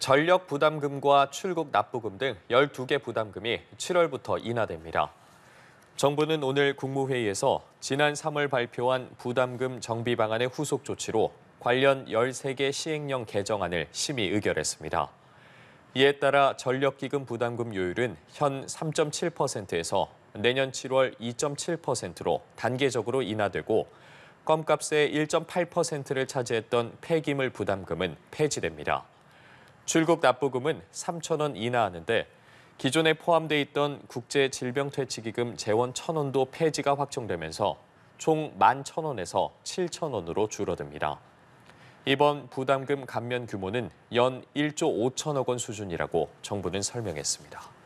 전력 부담금과 출국 납부금 등 12개 부담금이 7월부터 인하됩니다. 정부는 오늘 국무회의에서 지난 3월 발표한 부담금 정비 방안의 후속 조치로 관련 13개 시행령 개정안을 심의 의결했습니다. 이에 따라 전력기금 부담금 요율은 현 3.7%에서 내년 7월 2.7%로 단계적으로 인하되고 껌값의 1.8%를 차지했던 폐기물 부담금은 폐지됩니다. 출국 납부금은 3천 원 인하하는데 기존에 포함돼 있던 국제 질병퇴치기금 재원 천원도 폐지가 확정되면서 총만천원에서7천원으로 줄어듭니다. 이번 부담금 감면 규모는 연 1조 5천억 원 수준이라고 정부는 설명했습니다.